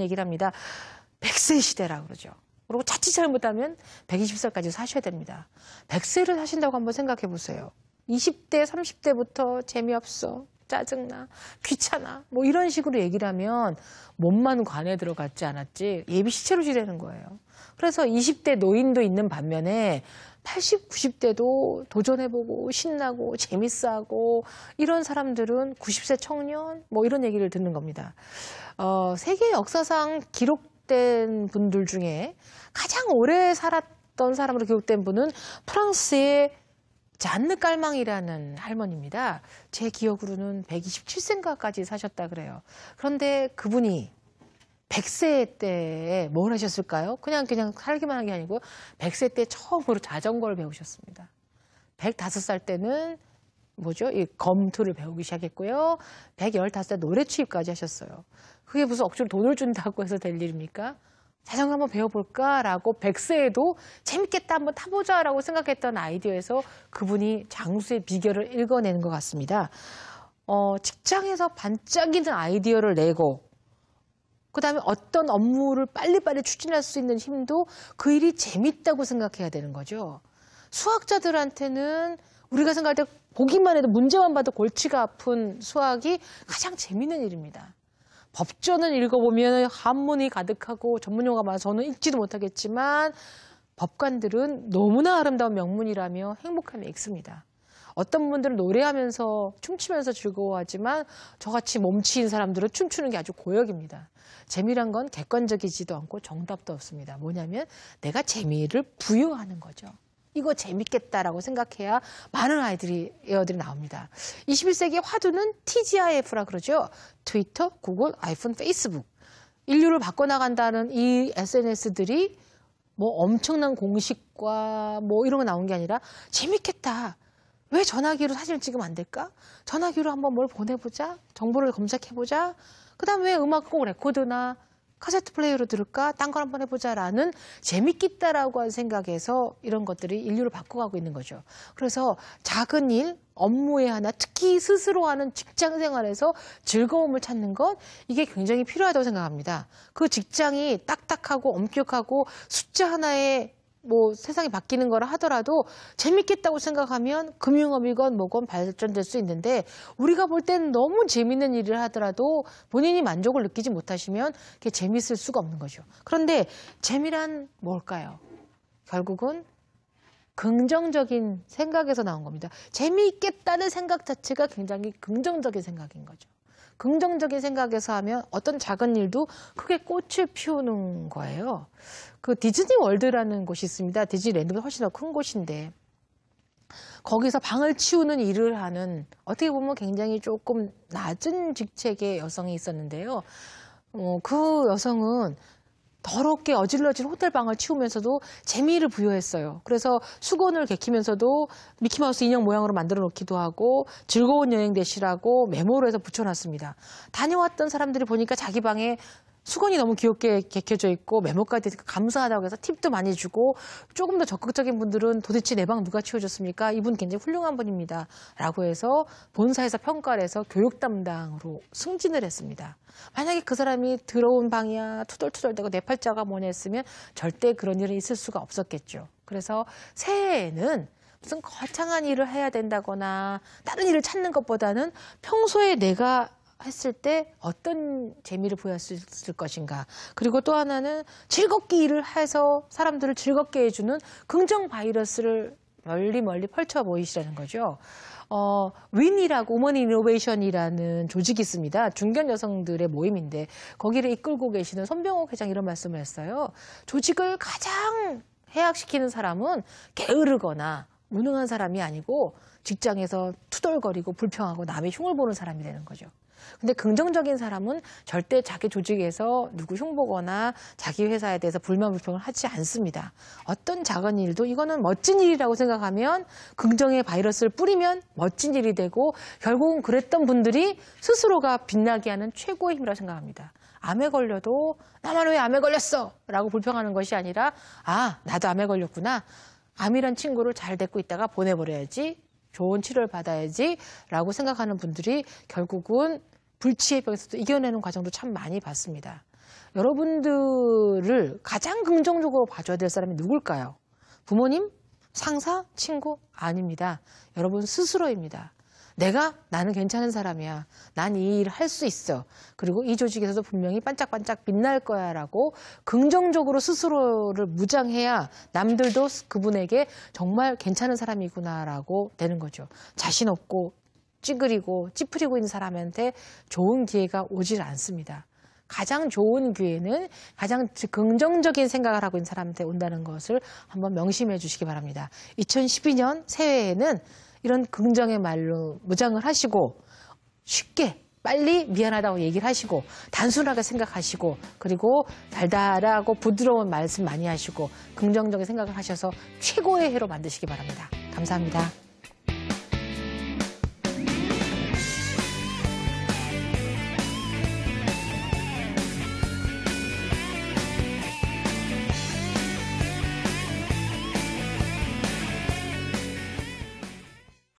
얘기를 합니다. 100세 시대라고 그러죠. 그리고 자칫 잘못하면 1 2 0살까지 사셔야 됩니다. 100세를 사신다고 한번 생각해 보세요. 20대, 30대부터 재미없어. 짜증나, 귀찮아 뭐 이런 식으로 얘기를 하면 몸만 관에 들어갔지 않았지 예비 시체로 지내는 거예요. 그래서 20대 노인도 있는 반면에 80, 90대도 도전해보고 신나고 재밌어하고 이런 사람들은 90세 청년 뭐 이런 얘기를 듣는 겁니다. 어, 세계 역사상 기록된 분들 중에 가장 오래 살았던 사람으로 기록된 분은 프랑스의 잔느 깔망이라는 할머니입니다. 제 기억으로는 127세인가까지 사셨다 그래요. 그런데 그분이 100세 때에 뭘 하셨을까요? 그냥 그냥 살기만 한 게 아니고 100세 때 처음으로 자전거를 배우셨습니다. 105살 때는 뭐죠? 이 검투를 배우기 시작했고요. 115살 노래 취입까지 하셨어요. 그게 무슨 억지로 돈을 준다고 해서 될 일입니까? 자전거 한번 배워볼까라고 백세에도 재밌겠다 한번 타보자라고 생각했던 아이디어에서 그분이 장수의 비결을 읽어내는 것 같습니다. 어, 직장에서 반짝이는 아이디어를 내고 그다음에 어떤 업무를 빨리빨리 추진할 수 있는 힘도 그 일이 재밌다고 생각해야 되는 거죠. 수학자들한테는 우리가 생각할 때 보기만 해도 문제만 봐도 골치가 아픈 수학이 가장 재밌는 일입니다. 법전을 읽어보면 한문이 가득하고 전문 용어가 많아서 저는 읽지도 못하겠지만 법관들은 너무나 아름다운 명문이라며 행복함에 읽습니다 어떤 분들은 노래하면서 춤추면서 즐거워하지만 저같이 몸치인 사람들은 춤추는 게 아주 고역입니다. 재미란 건 객관적이지도 않고 정답도 없습니다. 뭐냐면 내가 재미를 부여하는 거죠. 이거 재밌겠다라고 생각해야 많은 아이들이 에어들이 나옵니다. 21세기 화두는 TGIF라 그러죠. 트위터, 구글, 아이폰, 페이스북. 인류를 바꿔나간다는 이 SNS들이 뭐 엄청난 공식과 뭐 이런 거 나온 게 아니라 재밌겠다. 왜 전화기로 사진을 찍으면 안 될까? 전화기로 한번 뭘 보내보자. 정보를 검색해보자. 그 다음에 음악 곡 레코드나 카세트 플레이어로 들을까? 딴 걸 한번 해보자라는 재밌겠다라고 한 생각에서 이런 것들이 인류를 바꿔가고 있는 거죠. 그래서 작은 일, 업무에 하나, 특히 스스로 하는 직장 생활에서 즐거움을 찾는 것, 이게 굉장히 필요하다고 생각합니다. 그 직장이 딱딱하고 엄격하고 숫자 하나에 뭐 세상이 바뀌는 거라 하더라도 재밌겠다고 생각하면 금융업이건 뭐건 발전될 수 있는데 우리가 볼 때는 너무 재밌는 일을 하더라도 본인이 만족을 느끼지 못하시면 그게 재밌을 수가 없는 거죠. 그런데 재미란 뭘까요? 결국은 긍정적인 생각에서 나온 겁니다. 재미있겠다는 생각 자체가 굉장히 긍정적인 생각인 거죠. 긍정적인 생각에서 하면 어떤 작은 일도 크게 꽃을 피우는 거예요. 그 디즈니 월드라는 곳이 있습니다. 디즈니랜드가 훨씬 더 큰 곳인데 거기서 방을 치우는 일을 하는 어떻게 보면 굉장히 조금 낮은 직책의 여성이 있었는데요. 어, 그 여성은 더럽게 어질러질 호텔 방을 치우면서도 재미를 부여했어요. 그래서 수건을 개키면서도 미키마우스 인형 모양으로 만들어 놓기도 하고 즐거운 여행 되시라고 메모를 해서 붙여놨습니다. 다녀왔던 사람들이 보니까 자기 방에 수건이 너무 귀엽게 개켜져 있고 메모까지 감사하다고 해서 팁도 많이 주고 조금 더 적극적인 분들은 도대체 내 방 누가 치워줬습니까? 이분 굉장히 훌륭한 분입니다. 라고 해서 본사에서 평가를 해서 교육 담당으로 승진을 했습니다. 만약에 그 사람이 들어온 방이야 투덜투덜대고 내 팔자가 뭐냐 했으면 절대 그런 일은 있을 수가 없었겠죠. 그래서 새해에는 무슨 거창한 일을 해야 된다거나 다른 일을 찾는 것보다는 평소에 내가 했을 때 어떤 재미를 보였을 것인가. 그리고 또 하나는 즐겁게 일을 해서 사람들을 즐겁게 해주는 긍정 바이러스를 멀리 멀리 펼쳐 보이시라는 거죠. 어, 윈이라고 우먼 이노베이션이라는 조직이 있습니다. 중견 여성들의 모임인데 거기를 이끌고 계시는 손병호 회장 이런 말씀을 했어요. 조직을 가장 해악시키는 사람은 게으르거나 무능한 사람이 아니고 직장에서 투덜거리고 불평하고 남의 흉을 보는 사람이 되는 거죠. 근데 긍정적인 사람은 절대 자기 조직에서 누구 흉보거나 자기 회사에 대해서 불만 불평을 하지 않습니다. 어떤 작은 일도 이거는 멋진 일이라고 생각하면 긍정의 바이러스를 뿌리면 멋진 일이 되고 결국은 그랬던 분들이 스스로가 빛나게 하는 최고의 힘이라고 생각합니다. 암에 걸려도 나만 왜 암에 걸렸어? 라고 불평하는 것이 아니라 아, 나도 암에 걸렸구나. 암이란 친구를 잘 데리고 있다가 보내버려야지 좋은 치료를 받아야지 라고 생각하는 분들이 결국은 불치의 병에서도 이겨내는 과정도 참 많이 봤습니다. 여러분들을 가장 긍정적으로 봐줘야 될 사람이 누굴까요? 부모님? 상사? 친구? 아닙니다. 여러분 스스로입니다. 내가 나는 괜찮은 사람이야. 난 이 일을 할 수 있어. 그리고 이 조직에서도 분명히 반짝반짝 빛날 거야 라고 긍정적으로 스스로를 무장해야 남들도 그분에게 정말 괜찮은 사람이구나 라고 되는 거죠. 자신 없고 찌그리고 찌푸리고 있는 사람한테 좋은 기회가 오질 않습니다. 가장 좋은 기회는 가장 긍정적인 생각을 하고 있는 사람한테 온다는 것을 한번 명심해 주시기 바랍니다. 2012년 새해에는 이런 긍정의 말로 무장을 하시고 쉽게 빨리 미안하다고 얘기를 하시고 단순하게 생각하시고 그리고 달달하고 부드러운 말씀 많이 하시고 긍정적인 생각을 하셔서 최고의 해로 만드시기 바랍니다. 감사합니다.